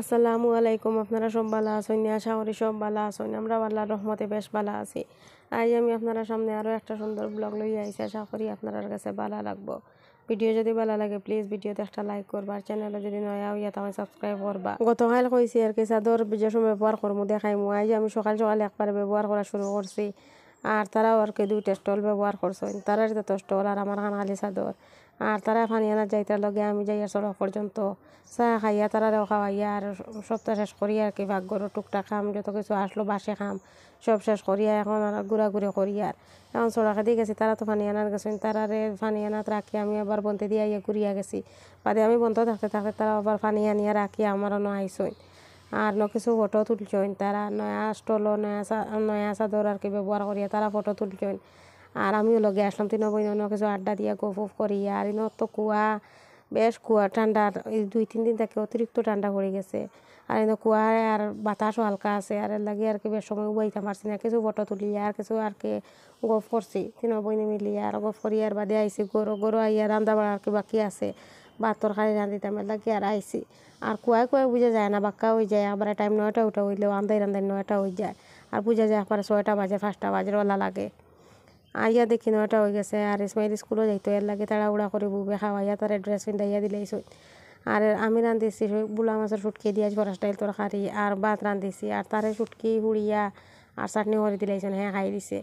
আসসালামু আলাইকুম আপনারা সব ভালো আছেন আশা করি সব ভালো আছেন আমরা আল্লাহর রহমতে বেশ ভালো আছি আজ আমি আপনারা সামনে আরও একটা সুন্দর ব্লগ লইয়া আইসি আশা করি আপনার কাছে ভালো লাগবো ভিডিও যদি ভালো লাগে প্লিজ ভিডিওতে একটা লাইক করবা আর চ্যানেলে যদি নয়া হইয়া তাহলে সাবস্ক্রাইব করবা গতকাল কইছি আর কি চাদর যে সময় ব্যবহার করবো দেখাইমু আজ আমি সকাল সকাল একবার ব্যবহার করা শুরু করছি আর তারাও আর কি দুইটা স্টল ব্যবহার করছেন তারার যত স্টল আর আমার খান খালি চাদর আর তারা ফানি আনা যাইতার লগে আমি যাই আর সড়ক পর্যন্ত চা খাইয়া তারারেও খাওয়াইয়া আর সপ্তাহ শেষ করিয়া আর কি ভাগ্যরও টুকটাক খাম যত কিছু আসলো বাসে খাম সব শেষ করিয়া এখন আর ঘুরে করি আর এখন সড়কে দিয়ে গেছি তারা তো ফানি আনার গেছেন তারারে ফানি আনাত রাখি আমি আবার বন্ধে দিয়ে আইয়া ঘুরিয়া গেছি বাদে আমি বন্ধ থাকতে থাকতে তারা আবার ফানি আনিয়া রাখি আমারও ন আইসইন আর ন কিছু ফটো তুলছেন তারা নয়া স্টলও নয়া নয়া চাদর আর কি ব্যবহার করিয়া তারা ফটো তুলছেন আর আমিও লগে আসলাম তিন বই কিছু আড্ডা দিয়া গপ করি আর ইন তো কুয়া বেশ কুয়া ঠান্ডা এই দুই তিন দিন থেকে অতিরিক্ত ঠান্ডা পড়ে গেছে আর ইন কুয়ারে আর বাতাসও হালকা আছে আর লাগে আর কি বেশ সময় উবাইতে পারছি না কিছু ফটো তুলি আর কিছু আর কি গপ করছি তিন বই মিলি আর গপ করি আর বাদে আইসি গরু গরু আইয়া রান্দা বাড়া আর কি বাকি আছে ভাত তরকারি রাঁধিতাম লাগে আর আইসি আর কুয়ায় কুয়ায় বুঝা যায় না বাক্কা হয়ে যায় আবার টাইম নয়টা উঠা হইলেও আন্দাই রান্দাই নয়টা হয়ে যায় আর বুঝা যায় আপনার ছয়টা বাজে পাঁচটা বাজে ওলা লাগে আইয়া দেখি নয়টা হয়ে গেছে আর ইসমাইল স্কুলও যাইতো এর লাগে তাড়াহুড়া করে বুবে খাওয়াইয়া তার ড্রেস পিন্ধাইয়া দিলেই সই আর আমি রাঁধেছি বুলা মাছের সুটকি দিয়া ফরাস ডাইল তরকারি আর ভাত রাঁধেছি আর তারে সুটকি হুড়িয়া আর চাটনি করে দিলাইছেন হ্যাঁ খাই দিছে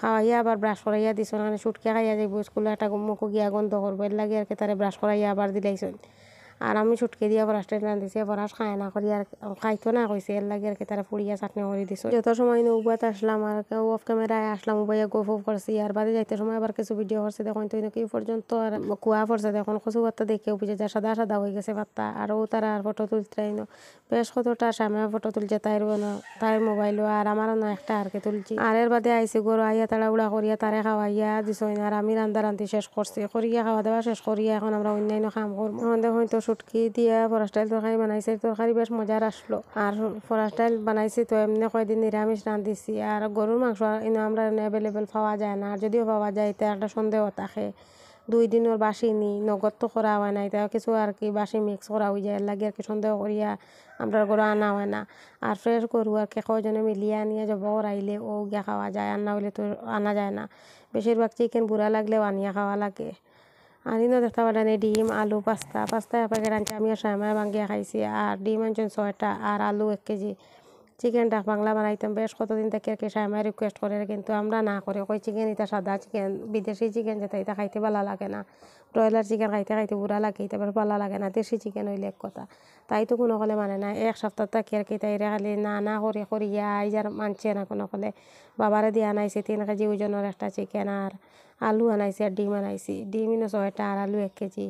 খাওয়াইয়া আবার ব্রাশ করাইয়া দিছ মানে সুটকি খাইয়া যাইব স্কুলে একটা মুখ গিয়া গন্ধ করবো এর লাগে আর কি তারে ব্রাশ করাইয়া আবার দিলাইছেন আর আমি ছুটকে দিয়ে বরাস না দিছে বরাস খায় না করি আর খাইতো না কইছে এর লাগে আর কি তারা ফুড়িয়া চাটনি করে দিস যত সময় নৌবাত আসলাম আর অফ ক্যামেরায় আসলাম উবাইয়া গোফ অফ করছি আর বাদে যাইতে সময় আবার কিছু ভিডিও করছে দেখুন তো কি পর্যন্ত আর কুয়া পড়ছে দেখুন কচু পাত্তা দেখে বুঝে যা সাদা সাদা হয়ে গেছে পাত্তা আর ও তারা আর ফটো তুলতে না বেশ কতটা সামনে ফটো তুলছে তাই না তাই মোবাইলও আর আমারও না একটা আর কি তুলছি আর এর বাদে আইসি গরু আইয়া তাড়া উড়া করিয়া তারে খাওয়াইয়া দিছ আর আমি রান্দা রান্ধি শেষ করছি করিয়া খাওয়া দাওয়া শেষ করিয়া এখন আমরা অন্যান্য কাম করবো দেখুন তো সুটকি দিয়া ফরা স্টাইল তরকারি বানাইছে তরকারি বেশ মজার আসলো আর ফরা স্টাইল বানাইছি তো এমনি কয়েকদিন নিরামিষ রাঁধিছি আর গরুর মাংস এনে আমরা অ্যাভেলেবেল পাওয়া যায় না আর যদিও পাওয়া যায় তা একটা সন্দেহ থাকে দুই দিনের বাসি নি নগদ তো করা হয় নাই তাও কিছু আর কি বাসি মিক্স করা হয়ে যায় লাগে আর কি সন্দেহ করিয়া আমরা গরু আনা হয় না আর ফ্রেশ গরু আর কে কজনে মিলিয়ে আনিয়ে যাব করাইলে ও গিয়া খাওয়া যায় আনা হইলে হলে তো আনা যায় না বেশিরভাগ চিকেন বুড়া লাগলেও আনিয়া খাওয়া লাগে আর ইনো দেখতে পারেন ডিম আলু পাস্তা পাস্তা এপাকে রাঁধছে আমি আর সামায় ভাঙ্গিয়া খাইছি আর ডিম আনছেন ছয়টা আর আলু এক কেজি চিকেন ডাক বাংলা বানাইতাম বেশ কতদিন থেকে আর কি সাইমাই রিকোয়েস্ট করে কিন্তু আমরা না করে ওই চিকেন ইতা সাদা চিকেন বিদেশি চিকেন যেটা এটা খাইতে ভালো লাগে না ব্রয়লার চিকেন খাইতে খাইতে বুড়া লাগে বেশ ভালো লাগে না দেশি চিকেন হইলে এক কথা তাই তো কোনো কলে মানে না এক সপ্তাহ থেকে আর কি তাই খালি না না করে করিয়া এই যার মানছে না কোনো কলে বাবারে দিয়ে আনাইছে তিন কেজি ওজনের একটা চিকেন আর আলু আনাইছে আর ডিম আনাইছি ডিম ইনো ছয়টা আর আলু এক কেজি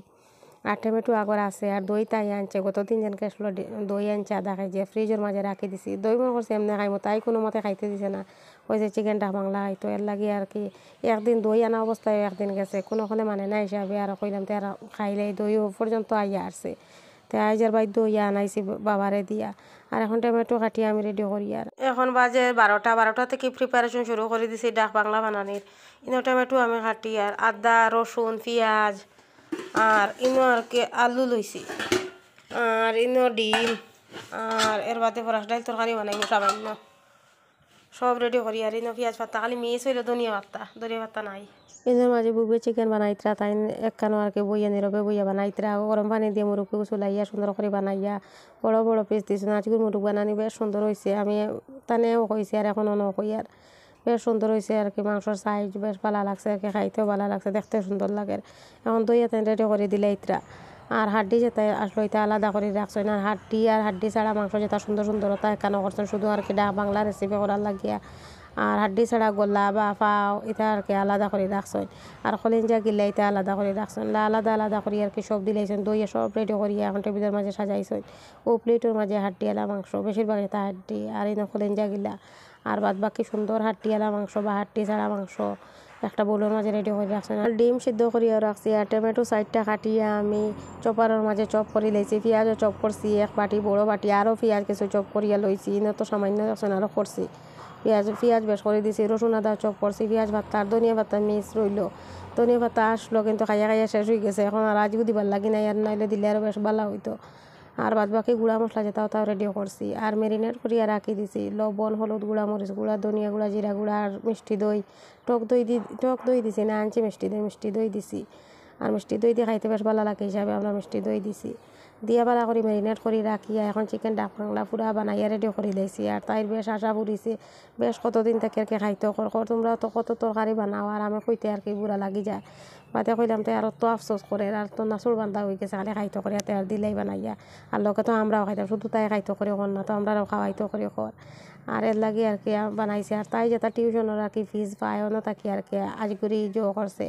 আর টমেটো আগর আছে আর দই তাই আনছে গত তিন জনকে আসলো দই আনছে আদা খাইছে ফ্রিজের মাঝে রাখি দিছি দই মনে করছে এমনি খাইমো তাই কোনো মতে খাইতে দিছে না কইছে চিকেনটা বাংলা হয়তো এর লাগে আর কি একদিন দই আনা অবস্থায় একদিন গেছে কোনোখানে মানে না হিসাবে আর কইলাম তো আর খাইলে দই পর্যন্ত আইয়া আসছে তাই আইজার বাই দই আনাইছি বাবারে দিয়া আর এখন টমেটো কাটি আমি রেডি করি আর এখন বাজে বারোটা বারোটা থেকে প্রিপারেশন শুরু করে দিছি ডাক বাংলা বানানির কিন্তু টমেটো আমি কাটি আর আদা রসুন পেঁয়াজ আর ইনো আর কে আলু লইছি আর ইনো ডিম আর এর বাদে পরাস ডাইল তরকারি বানাই সামান্য সব রেডি করি আর ইনো পেঁয়াজ পাতা খালি মেয়ে হইলো ধনিয়া পাতা ধনিয়া পাতা নাই এদের মাঝে বুবে চিকেন বানাইতরা তাই একখানো আর কি বইয়া নীরবে বইয়া বানাইতরা গরম পানি দিয়ে মুরুখ চলাইয়া সুন্দর করে বানাইয়া বড় বড় পিস দিয়েছে আজকে মুরুক বানানি বেশ সুন্দর হয়েছে আমি তানেও কইছি আর এখনও নকই আর বেশ সুন্দর হয়েছে আর কি মাংসর সাইজ বেশ ভালো লাগছে আর কি খাইতেও ভালো লাগছে দেখতে সুন্দর লাগে এখন দই এত রেডি করে দিলে ইতরা আর হাড্ডি যেটা আসলো এটা আলাদা করে রাখছো না হাড্ডি আর হাড্ডি ছাড়া মাংস যেটা সুন্দর সুন্দরতা এখানে করছেন শুধু আর কি ডা বাংলা রেসিপি করার লাগিয়া আর হাড্ডি ছাড়া গোল্লা বা পাও এটা আর কি আলাদা করে রাখছেন আর খলিঞ্জা গিলা এটা আলাদা করে রাখছেন আলাদা আলাদা করে আর কি সব দিলেছেন দই সব রেডি করিয়া এখন টেবিলের মাঝে সাজাইছেন ও প্লেটের মাঝে হাড্ডি আলা মাংস বেশিরভাগ এটা হাড্ডি আর এই খলিঞ্জা গিলা আর বাদ বাকি সুন্দর হাট্টিয়ালা মাংস বা হাট্টি ছাড়া মাংস একটা বোলের মাঝে রেডি করে রাখছি আর ডিম সিদ্ধ করিয়া রাখছি আর টমেটো সাইডটা কাটিয়ে আমি চপারের মাঝে চপ করে লইছি পেঁয়াজও চপ করছি এক বাটি বড় বাটি আরও পেঁয়াজ কিছু চপ করিয়া লইছি তো সামান্য এখন আরও করছি পেঁয়াজ পেঁয়াজ বেশ করে দিছি রসুন আদা চপ করছি পেঁয়াজ ভাত্তা আর ধনিয়া ভাত্তা মিক্স রইল ধনিয়া ভাত্তা আসলো কিন্তু খাইয়া খাইয়া শেষ হয়ে গেছে এখন আর আজও দিবার লাগি না আর নাইলে দিলে আরও বেশ ভালো হইতো আর বাদ বাকি গুঁড়া মশলা যেটাও তাও রেডি করছি আর ম্যারিনেট করিয়া রাখি দিছি লবণ হলুদ গুঁড়া মরিচ গুঁড়া ধনিয়া গুঁড়া জিরা গুঁড়া আর মিষ্টি দই টক দই দি টক দই দিছি না আনছি মিষ্টি দই মিষ্টি দই দিছি আর মিষ্টি দই দিয়ে খাইতে বেশ ভালো লাগে হিসাবে আমরা মিষ্টি দই দিছি দিয়া বালা করে মেরিনেট করে রাখি এখন চিকেন ডাক বাংলা পুরা বানাই রেডি করে দিয়েছি আর তাইর বেশ আশা পুরিছে বেশ কতদিন থেকে আর কে খাইতে কর তোমরা তো কত তরকারি বানাও আর আমি কইতে আর কি বুড়া লাগি যায় বাদে কইলাম তো আর তো আফসোস করে আর তো নাচুর বান্ধা হয়ে গেছে খালি খাইতে করে আর দিলেই বানাইয়া আর লোকে তো আমরাও খাইতাম শুধু তাই খাইতে করে কর না তো আমরাও খাওয়াইতে করে কর আর এর লাগে আর কি বানাইছে আর তাই যেটা টিউশনের আর কি ফিজ পায় না থাকি আর কি আজগুড়ি জো করছে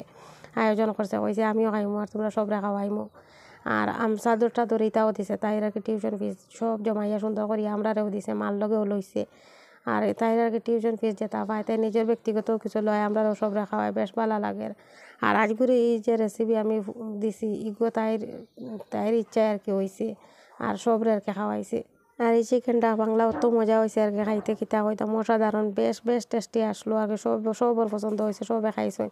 আয়োজন করছে কইছে আমিও খাইমো আর তোমরা সবরা খাওয়াইমো আর আমসা দুটা এটাও দিছে তাইরাকে টিউশন ফিস সব জমাইয়া সুন্দর করি আমরারেও দিছে মার লগেও লইছে আর তাইরাকে টিউশন ফিস যেটা পায় তাই নিজের ব্যক্তিগত কিছু লয় আমরাও সব রাখা হয় বেশ ভালো লাগে আর আজগুরি এই যে রেসিপি আমি দিছি ইগো তাই তাইর ইচ্ছায় আর কি হয়েছে আর সবরে আর কি খাওয়াইছে আর এই চিকেনটা বাংলা অত মজা হয়েছে আর কি খাইতে খিতা হইতাম মশাধারণ বেশ বেশ টেস্টি আসলো আর কি সব সবর পছন্দ হয়েছে সবে খাইছই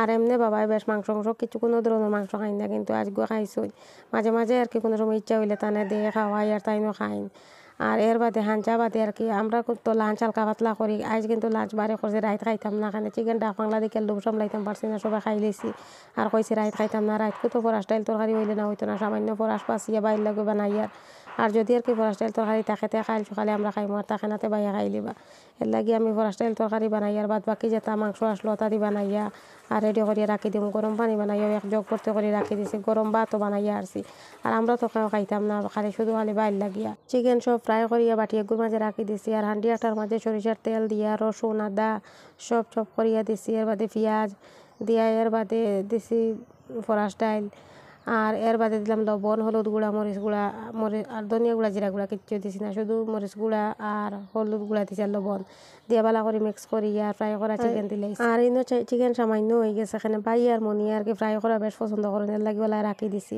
আর এমনি বাবাই বেশ মাংস মাংস কিছু কোনো ধরনের মাংস খাই না কিন্তু আজগু খাইছই মাঝে মাঝে আর কি কোনো সময় ইচ্ছা হইলে তানে দিয়ে খাওয়াই আর তাইনও খাইন আর এর বাদে হাঞ্চা বাদে আর কি আমরা তো লাঞ্চ হালকা পাতলা করি আজ কিন্তু লাঞ্চ বারে করছি রাইত খাইতাম না খানে চিকেন ডাক বাংলা দিকে লোভ সামলাইতাম পারছি না সবাই খাই লেছি আর কইছি রাইত খাইতাম না রাইত তো পরাস ডাইল তরকারি হইলে না হইতো না সামান্য পরাস পাশিয়া বাইর লাগবে বানাই আর আর যদি আর কি ফরাস ডাইল তরকারি থাকে তে খাইল সকালে আমরা খাইম আর থাকে তে বাইয়া খাইলিবা এর লাগি আমি ফরাস ডাইল তরকারি বানাই আর বাদ বাকি যেটা মাংস আসলো তাদি বানাইয়া আর রেডি করিয়া রাখি দিম গরম পানি বানাইয়া এক জগ করতে করে রাখি দিছি গরম ভাতও বানাইয়া আরছি আর আমরা তো কেউ খাইতাম না খালি শুধু খালি বাইর লাগিয়া চিকেন সব ফ্রাই করিয়া বাটি এগুর মাঝে রাখি দিছি আর হান্ডি আটার মাঝে সরিষার তেল দিয়া রসুন আদা সব সব করিয়া দিছি এর বাদে পেঁয়াজ দিয়া এর বাদে দিছি ফরাস ডাইল আর এর বাদে দিলাম লবণ হলুদ গুঁড়া মরিচ গুঁড়া মরিচ আর ধনিয়া গুঁড়া জিরা গুঁড়া কিচ্ছু দিছি না শুধু মরিচ গুঁড়া আর হলুদ গুঁড়া দিছি লবণ দিয়ে বালা করে মিক্স করি আর ফ্রাই করা চিকেন দিলে আর ইনো চিকেন সামান্য হয়ে গেছে এখানে বাই আর মনি আর কি ফ্রাই করা বেশ পছন্দ করেন এর লাগি বলা রাখি দিছি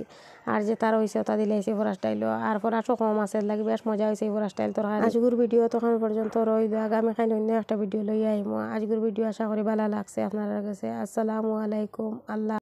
আর যে তার হয়েছে ওটা এসে ফরাস টাইল আর ফরাসও কম আছে এর লাগি বেশ মজা হয়েছে এই ফরাস টাইল তোর আজগুর ভিডিও তখন পর্যন্ত রই রইল আগামী খাই অন্য একটা ভিডিও লই আইমো আজগুর ভিডিও আশা করি ভালো লাগছে আপনার কাছে আসসালামু আলাইকুম আল্লাহ